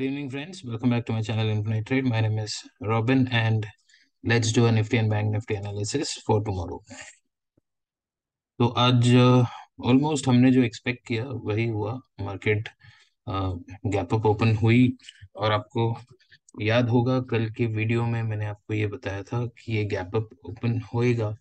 Good evening, friends. Welcome back to my channel Infinite Trade. My name is Robin, and let's do a Nifty and Bank Nifty analysis for tomorrow. तो आज almost uh, हमने जो expect किया वही हुआ uh, gap up open हुई और आपको याद होगा कल के वीडियो में मैंने आपको ये बताया था कि ये गैप अप ओपन होएगा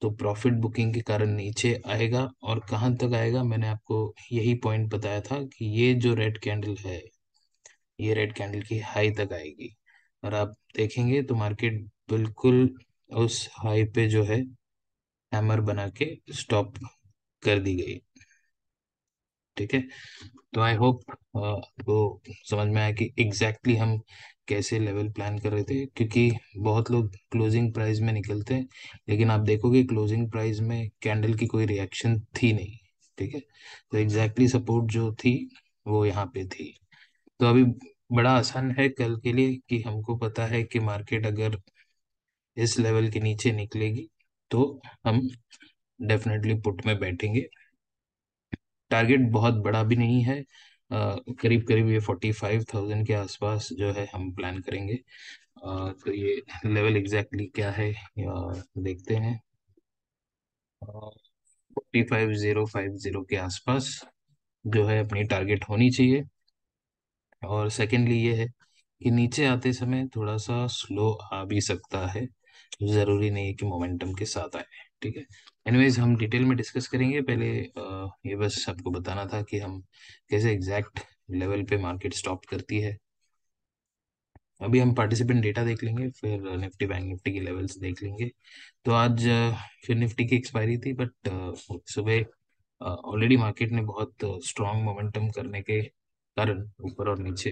तो प्रॉफिट बुकिंग के कारण नीचे आएगा और कहाँ तक आएगा मैंने आपको यही पॉइंट बताया था कि ये जो रेड कैंडल है ये रेड कैंडल की हाई तक आएगी और आप देखेंगे तो मार्केट बिल्कुल उस हाई पे जो है हैमर बना के स्टॉप कर दी गई ठीक है तो आई होप वो समझ में आया कि एग्जैक्टली exactly हम कैसे लेवल प्लान कर रहे थे क्योंकि बहुत लोग क्लोजिंग प्राइस में निकलते हैं लेकिन आप देखोगे क्लोजिंग प्राइस में कैंडल की कोई रिएक्शन थी नहीं ठीक है तो एग्जैक्टली सपोर्ट जो थी वो यहाँ पे थी तो अभी बड़ा आसान है कल के लिए कि हमको पता है कि मार्केट अगर इस लेवल के नीचे निकलेगी तो हम डेफिनेटली पुट में बैठेंगे टारगेट बहुत बड़ा भी नहीं है करीब करीब ये फोर्टी फाइव थाउजेंड के आसपास जो है हम प्लान करेंगे आ, तो ये लेवल एग्जैक्टली क्या है देखते हैं forty five zero five zero के आसपास जो है अपनी टारगेट होनी चाहिए और सेकेंडली ये है कि नीचे आते समय थोड़ा सा स्लो आ भी सकता है ज़रूरी नहीं है कि मोमेंटम के साथ आए ठीक है एनीवेज हम डिटेल में डिस्कस करेंगे पहले ये बस आपको बताना था कि हम कैसे एग्जैक्ट लेवल पे मार्केट स्टॉप करती है अभी हम पार्टिसिपेंट डेटा देख लेंगे फिर निफ्टी बैंक निफ्टी की लेवल्स देख लेंगे तो आज फिर निफ्टी की एक्सपायरी थी बट सुबह ऑलरेडी मार्केट ने बहुत स्ट्रॉन्ग मोमेंटम करने के कारण ऊपर और नीचे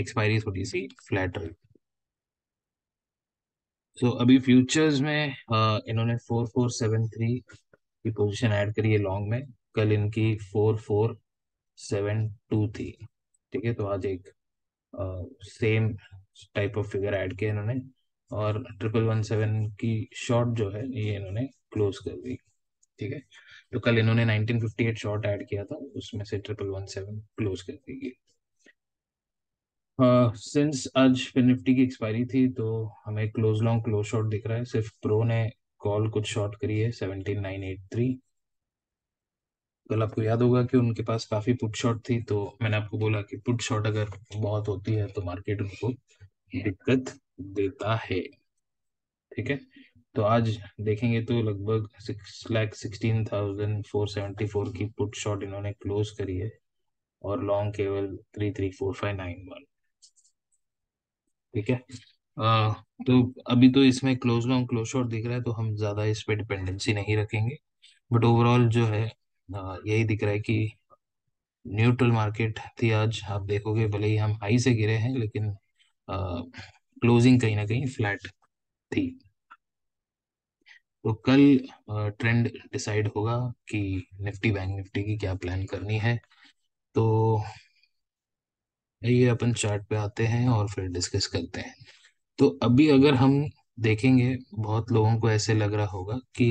एक्सपायरी थोड़ी सी फ्लैट रही सो अभी फ्यूचर्स में इन्होंने फोर फोर सेवन थ्री की पोजीशन ऐड करी है लॉन्ग में कल इनकी फोर फोर सेवन टू थी ठीक है तो आज एक same type of figure add किया इन्होंने और ट्रिपल वन सेवन की शॉर्ट जो है ये इन्होंने क्लोज कर दी ठीक है जो कल इन्होंने 1958 शॉट ऐड किया था उसमें से ट्रिपल वन सेवन क्लोज कर दी गई सिंस आज फिर निफ्टी की एक्सपायरी थी तो हमें क्लोज लॉन्ग क्लोज शॉट दिख रहा है सिर्फ प्रो ने कॉल कुछ शॉर्ट करी है सेवनटीन नाइन एट थ्री कल आपको याद होगा कि उनके पास काफी पुट शॉट थी तो मैंने आपको बोला कि पुट शॉट अगर बहुत होती है तो मार्केट उनको दिक्कत देता है ठीक है तो आज देखेंगे तो लगभग six lakh sixteen thousand four seventy four की पुट शॉट इन्होंने क्लोज करी है और लॉन्ग केवल three three four five nine one ठीक है आ, तो अभी तो इसमें क्लोज लॉन्ग क्लोज शॉट दिख रहा है तो हम ज़्यादा इस पर डिपेंडेंसी नहीं रखेंगे बट ओवरऑल जो है आ, यही दिख रहा है कि न्यूट्रल मार्केट थी आज आप देखोगे भले ही हम हाई से गिरे हैं लेकिन क्लोजिंग कहीं ना कहीं फ्लैट थी तो कल ट्रेंड डिसाइड होगा कि निफ्टी बैंक निफ्टी की क्या प्लान करनी है तो ये अपन चार्ट पे आते हैं और फिर डिस्कस करते हैं तो अभी अगर हम देखेंगे बहुत लोगों को ऐसे लग रहा होगा कि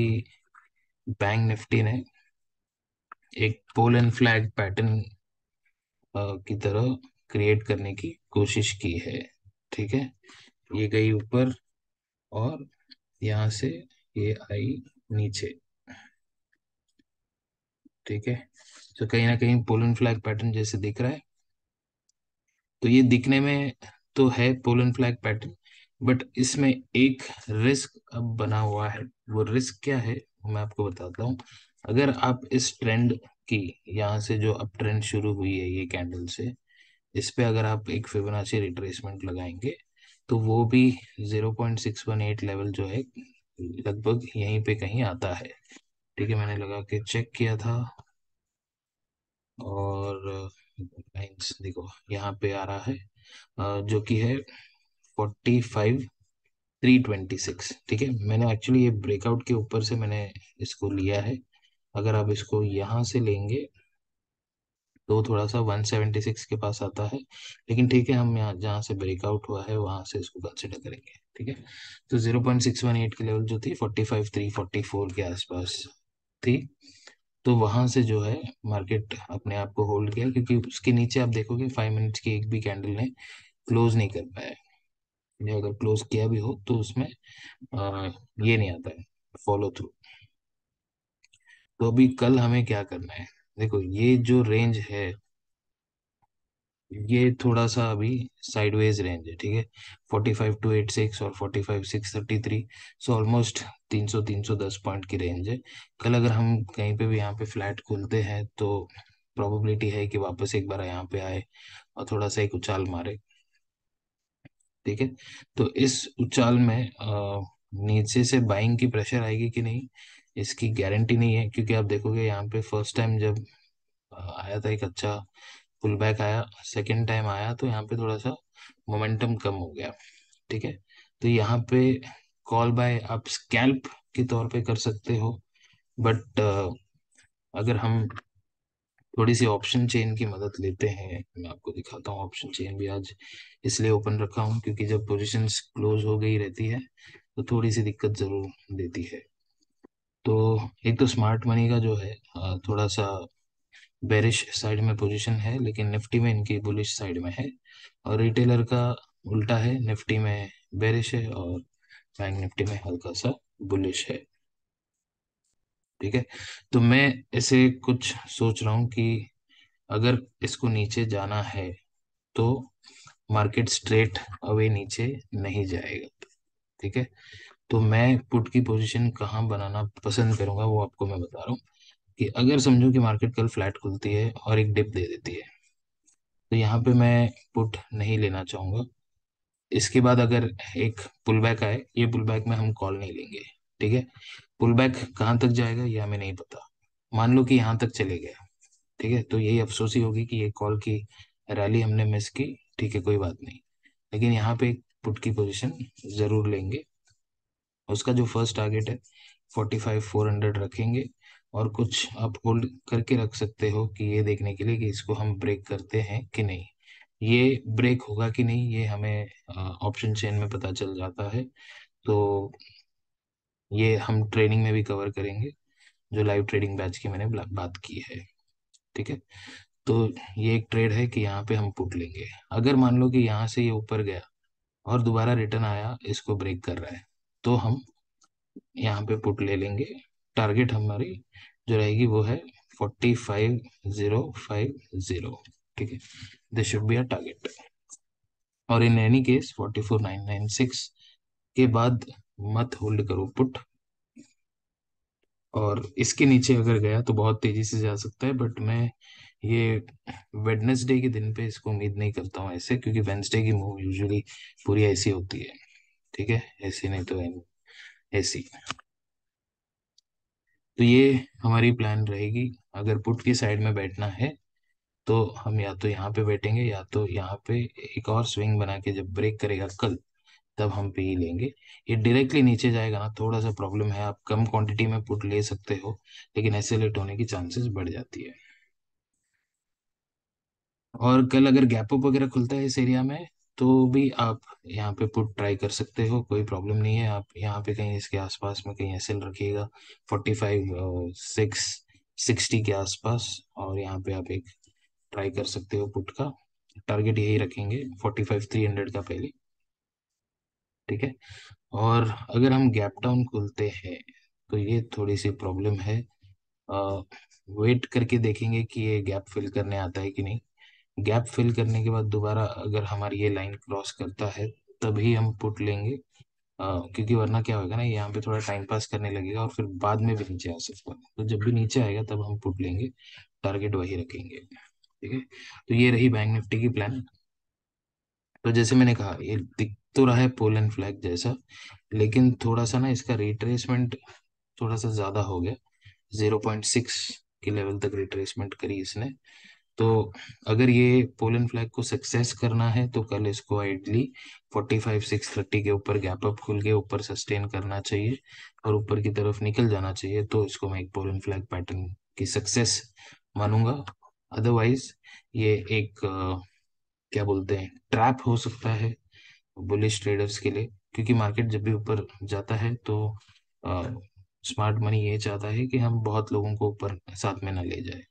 बैंक निफ्टी ने एक पोल एंड फ्लैग पैटर्न की तरह क्रिएट करने की कोशिश की है ठीक है ये गई ऊपर और यहाँ से ए आई नीचे ठीक है तो कहीं ना कहीं पोलन फ्लैग पैटर्न जैसे दिख रहा है तो ये दिखने में तो है पोलन फ्लैग पैटर्न बट इसमें एक रिस्क अब बना हुआ है वो रिस्क क्या है मैं आपको बताता हूँ अगर आप इस ट्रेंड की यहाँ से जो अब ट्रेंड शुरू हुई है ये कैंडल से इस पे अगर आप एक फिबोनाची रिट्रेसमेंट लगाएंगे तो वो भी 0.618 लेवल जो है लगभग यहीं पे कहीं आता है ठीक है मैंने लगा के चेक किया था और देखो यहाँ पे आ रहा है जो कि है forty five three twenty six ठीक है मैंने एक्चुअली ये ब्रेकआउट के ऊपर से मैंने इसको लिया है अगर आप इसको यहाँ से लेंगे तो थोड़ा सा 176 के पास आता है लेकिन ठीक है हम यहाँ जहाँ से ब्रेकआउट हुआ है वहां से इसको कंसिडर करेंगे ठीक है तो 0.618 की लेवल जो थी 45 344 के आसपास थी तो वहां से जो है मार्केट अपने आप को होल्ड किया क्योंकि उसके नीचे आप देखोगे फाइव मिनट्स की एक भी कैंडल ने क्लोज नहीं कर पाया है अगर क्लोज किया भी हो तो उसमें आ, ये नहीं आता है फॉलो थ्रू तो अभी कल हमें क्या करना है देखो ये जो रेंज है ये थोड़ा सा अभी साइडवेज रेंज है ठीक है forty five two eight six और forty five six thirty three so almost तीन सौ तीन सौ दस पॉइंट की रेंज है कल अगर हम कहीं पे भी यहाँ पे फ्लैट खोलते हैं तो प्रोबेबिलिटी है कि वापस एक बार यहाँ पे आए और थोड़ा सा एक उछाल मारे ठीक है तो इस उछाल में आ, नीचे से बाइंग की प्रेशर आएगी कि नहीं इसकी गारंटी नहीं है क्योंकि आप देखोगे यहाँ पे फर्स्ट टाइम जब आया था एक अच्छा पुल बैक आया सेकेंड टाइम आया तो यहाँ पे थोड़ा सा मोमेंटम कम हो गया ठीक है तो यहाँ पे कॉल बाय आप स्कैल्प के तौर पे कर सकते हो बट अगर हम थोड़ी सी ऑप्शन चेन की मदद लेते हैं मैं आपको दिखाता हूँ ऑप्शन चेन भी आज इसलिए ओपन रखा हूँ क्योंकि जब पोजीशंस क्लोज हो गई रहती है तो थोड़ी सी दिक्कत जरूर देती है तो एक तो स्मार्ट मनी का जो है थोड़ा सा बेरिश साइड में पोजीशन है लेकिन निफ्टी में इनकी बुलिश साइड में है और रिटेलर का उल्टा है निफ्टी में बेरिश है और बैंक निफ्टी में हल्का सा बुलिश है ठीक है तो मैं ऐसे कुछ सोच रहा हूँ कि अगर इसको नीचे जाना है तो मार्केट स्ट्रेट अवे नीचे नहीं जाएगा ठीक है तो मैं पुट की पोजीशन कहाँ बनाना पसंद करूँगा वो आपको मैं बता रहा हूँ कि अगर समझो कि मार्केट कल फ्लैट खुलती है और एक डिप दे देती है तो यहाँ पे मैं पुट नहीं लेना चाहूंगा इसके बाद अगर एक पुल बैक आए ये पुल बैक में हम कॉल नहीं लेंगे ठीक है पुल बैक कहाँ तक जाएगा यह हमें नहीं पता मान लो कि यहाँ तक चले गया ठीक है तो यही अफसोस ही होगी कि ये कॉल की रैली हमने मिस की ठीक है कोई बात नहीं लेकिन यहाँ पे एक पुट की पोजीशन जरूर लेंगे उसका जो फर्स्ट टारगेट है फोर्टी फाइव फोर हंड्रेड रखेंगे और कुछ आप होल्ड करके रख सकते हो कि ये देखने के लिए कि इसको हम ब्रेक करते हैं कि नहीं ये ब्रेक होगा कि नहीं ये हमें ऑप्शन चेन में पता चल जाता है तो ये हम ट्रेनिंग में भी कवर करेंगे जो लाइव ट्रेडिंग बैच की मैंने बात की है ठीक है तो ये एक ट्रेड है कि यहाँ पे हम पुट लेंगे अगर मान लो कि यहाँ से ये ऊपर गया और दोबारा रिटर्न आया इसको ब्रेक कर रहा है तो हम यहाँ पे पुट ले लेंगे टारगेट हमारी जो रहेगी वो है forty five zero five zero ठीक है this should be a target और in any case forty four nine nine six के बाद मत होल्ड करो पुट और इसके नीचे अगर गया तो बहुत तेजी से जा सकता है बट मैं ये वेडनेसडे के दिन पे इसको उम्मीद नहीं करता हूँ ऐसे क्योंकि वेंसडे की मूव यूजुअली पूरी ऐसी होती है ठीक है ऐसी नहीं तो ऐसी तो ये हमारी प्लान रहेगी अगर पुट की साइड में बैठना है तो हम या तो यहाँ पे बैठेंगे या तो यहाँ पे एक और स्विंग बना के जब ब्रेक करेगा कल तब हम पे ही लेंगे ये डायरेक्टली नीचे जाएगा ना थोड़ा सा प्रॉब्लम है आप कम क्वांटिटी में पुट ले सकते हो लेकिन ऐसे लेट होने की चांसेस बढ़ जाती है और कल अगर गैप अप वगैरह खुलता है इस एरिया में तो भी आप यहाँ पे पुट ट्राई कर सकते हो कोई प्रॉब्लम नहीं है आप यहाँ पे कहीं इसके आसपास में कहीं ऐसे रखिएगा फोर्टी फाइव सिक्स सिक्सटी के आसपास और यहाँ पे आप एक ट्राई कर सकते हो पुट का टारगेट यही रखेंगे फोर्टी फाइव थ्री हंड्रेड का पहले ठीक है और अगर हम गैप डाउन खोलते हैं तो ये थोड़ी सी प्रॉब्लम है आ, वेट करके देखेंगे कि ये गैप फिल करने आता है कि नहीं गैप फिल करने के बाद दोबारा अगर हमारी ये लाइन क्रॉस करता है तभी हम पुट लेंगे आ, क्योंकि वरना क्या होगा ना यहाँ पे थोड़ा टाइम पास करने लगेगा और फिर बाद में भी नीचे आ सकता है तो जब भी नीचे आएगा तब हम पुट लेंगे टारगेट वही रखेंगे ठीक है तो ये रही बैंक निफ्टी की प्लान तो जैसे मैंने कहा ये दिख तो रहा है पोल एंड फ्लैग जैसा लेकिन थोड़ा सा ना इसका रिट्रेसमेंट थोड़ा सा ज्यादा हो गया जीरो पॉइंट सिक्स के लेवल तक रिट्रेसमेंट करी इसने तो अगर ये पोलन फ्लैग को सक्सेस करना है तो कल इसको आइडली 45 630 के ऊपर गैप अप खुल के ऊपर सस्टेन करना चाहिए और ऊपर की तरफ निकल जाना चाहिए तो इसको मैं एक पोलन फ्लैग पैटर्न की सक्सेस मानूंगा अदरवाइज ये एक आ, क्या बोलते हैं ट्रैप हो सकता है बुलिश ट्रेडर्स के लिए क्योंकि मार्केट जब भी ऊपर जाता है तो स्मार्ट मनी ये चाहता है कि हम बहुत लोगों को ऊपर साथ में ना ले जाए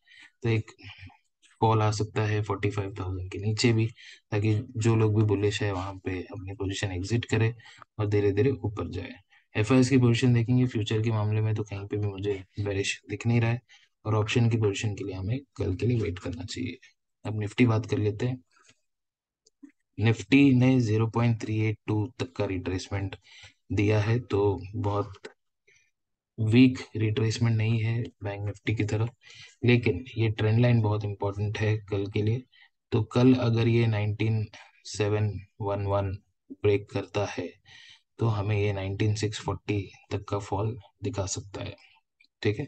तो एक कॉल आ सकता है फोर्टी फाइव थाउजेंड के नीचे भी ताकि जो लोग भी बुलिश है वहां पे अपनी पोजीशन एग्जिट करे और धीरे धीरे ऊपर जाए एफ की पोजीशन देखेंगे फ्यूचर के मामले में तो कहीं पे भी मुझे बैरिश दिख नहीं रहा है और ऑप्शन की पोजीशन के लिए हमें कल के लिए वेट करना चाहिए अब निफ्टी बात कर लेते हैं निफ्टी ने जीरो तक का रिट्रेसमेंट दिया है तो बहुत वीक रिट्रेसमेंट नहीं है बैंक निफ्टी की तरफ लेकिन ये ट्रेंड लाइन बहुत इंपॉर्टेंट है कल के लिए तो कल अगर ये nineteen seven one one break करता है तो हमें ये नाइनटीन सिक्स फोर्टी तक का फॉल दिखा सकता है ठीक है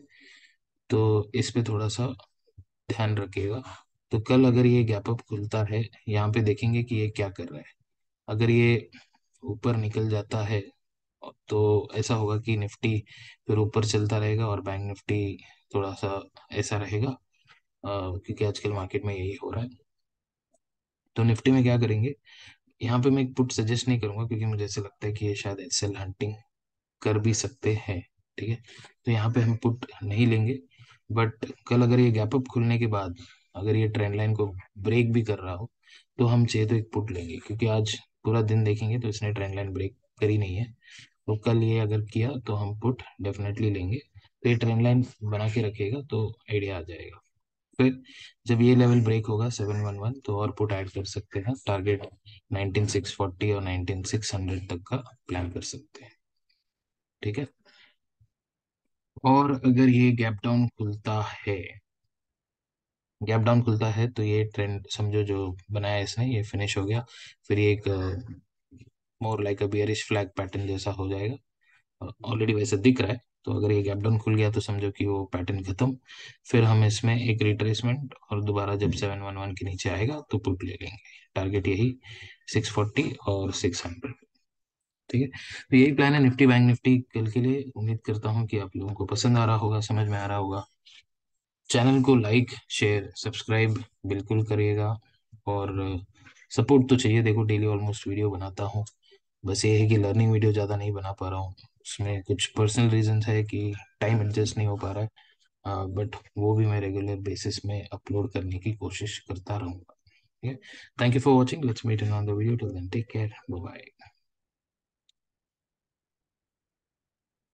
तो इस पे थोड़ा सा ध्यान रखिएगा तो कल अगर ये गैप अप खुलता है यहाँ पे देखेंगे कि ये क्या कर रहा है अगर ये ऊपर निकल जाता है तो ऐसा होगा कि निफ्टी फिर ऊपर चलता रहेगा और बैंक निफ्टी थोड़ा सा ऐसा रहेगा क्योंकि आजकल मार्केट में यही हो रहा है तो निफ्टी में क्या करेंगे यहाँ पे मैं एक पुट सजेस्ट नहीं करूंगा क्योंकि मुझे ऐसा लगता है कि ये शायद एक्सेल हंटिंग कर भी सकते हैं ठीक है तो यहाँ पे हम पुट नहीं लेंगे बट कल अगर ये गैप अप खुलने के बाद अगर ये ट्रेंड लाइन को ब्रेक भी कर रहा हो तो हम चाहिए तो एक पुट लेंगे क्योंकि आज पूरा दिन देखेंगे तो इसने ट्रेंड लाइन ब्रेक करी नहीं है तो कल ये अगर किया तो हम पुट डेफिनेटली लेंगे तो ये ट्रेंड लाइन बना के रखेगा तो आइडिया आ जाएगा फिर जब ये लेवल ब्रेक होगा सेवन वन वन तो और पुट ऐड कर सकते हैं टारगेट नाइनटीन सिक्स फोर्टी और नाइनटीन सिक्स हंड्रेड तक का प्लान कर सकते हैं ठीक है और अगर ये गैप डाउन खुलता है गैप डाउन खुलता है तो ये ट्रेंड समझो जो बनाया इसने ये फिनिश हो गया फिर ये एक more like a bearish flag pattern जैसा हो जाएगा ऑलरेडी वैसा दिख रहा है तो अगर ये गैप डाउन खुल गया तो समझो कि वो पैटर्न खत्म फिर हम इसमें एक रिट्रेसमेंट और दोबारा जब सेवन वन वन के नीचे आएगा तो पुट ले लेंगे टारगेट यही सिक्स फोर्टी और सिक्स हंड्रेड ठीक है तो यही प्लान है निफ्टी बैंक निफ्टी कल के लिए उम्मीद करता हूँ कि आप लोगों को पसंद आ रहा होगा समझ में आ रहा होगा चैनल को लाइक शेयर सब्सक्राइब बिल्कुल करिएगा और सपोर्ट तो चाहिए देखो डेली ऑलमोस्ट वीडियो बनाता हूँ बस ये है कि लर्निंग वीडियो ज़्यादा नहीं बना पा रहा हूँ उसमें कुछ पर्सनल रीजन है कि टाइम एडजस्ट नहीं हो पा रहा है बट वो भी मैं रेगुलर बेसिस में अपलोड करने की कोशिश करता रहूँगा ठीक है thank you for watching let's meet in on video then take care bye